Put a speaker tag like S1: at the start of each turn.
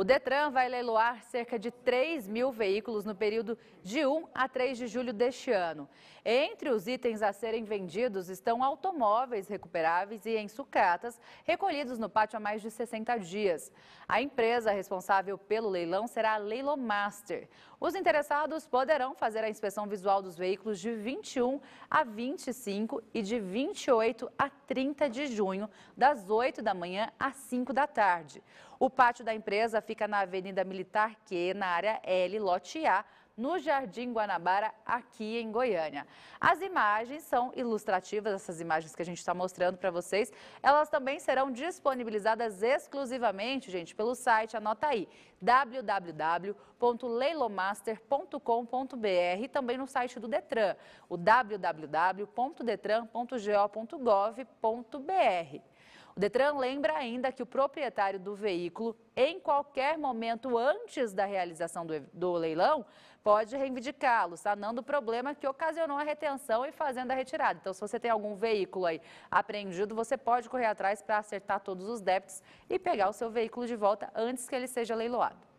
S1: O Detran vai leiloar cerca de 3 mil veículos no período de 1 a 3 de julho deste ano. Entre os itens a serem vendidos estão automóveis recuperáveis e em sucatas, recolhidos no pátio há mais de 60 dias. A empresa responsável pelo leilão será a Leilomaster. Os interessados poderão fazer a inspeção visual dos veículos de 21 a 25 e de 28 a 30 de junho, das 8 da manhã às 5 da tarde. O pátio da empresa fica na Avenida Militar Q, na área L, lote A, no Jardim Guanabara, aqui em Goiânia. As imagens são ilustrativas, essas imagens que a gente está mostrando para vocês. Elas também serão disponibilizadas exclusivamente, gente, pelo site, anota aí, www.leilomaster.com.br e também no site do Detran, o www.detran.go.gov.br. O Detran lembra ainda que o proprietário do veículo, em qualquer momento antes da realização do, do leilão, pode reivindicá-lo, sanando o problema que ocasionou a retenção e fazendo a retirada. Então, se você tem algum veículo aí apreendido, você pode correr atrás para acertar todos os débitos e pegar o seu veículo de volta antes que ele seja leiloado.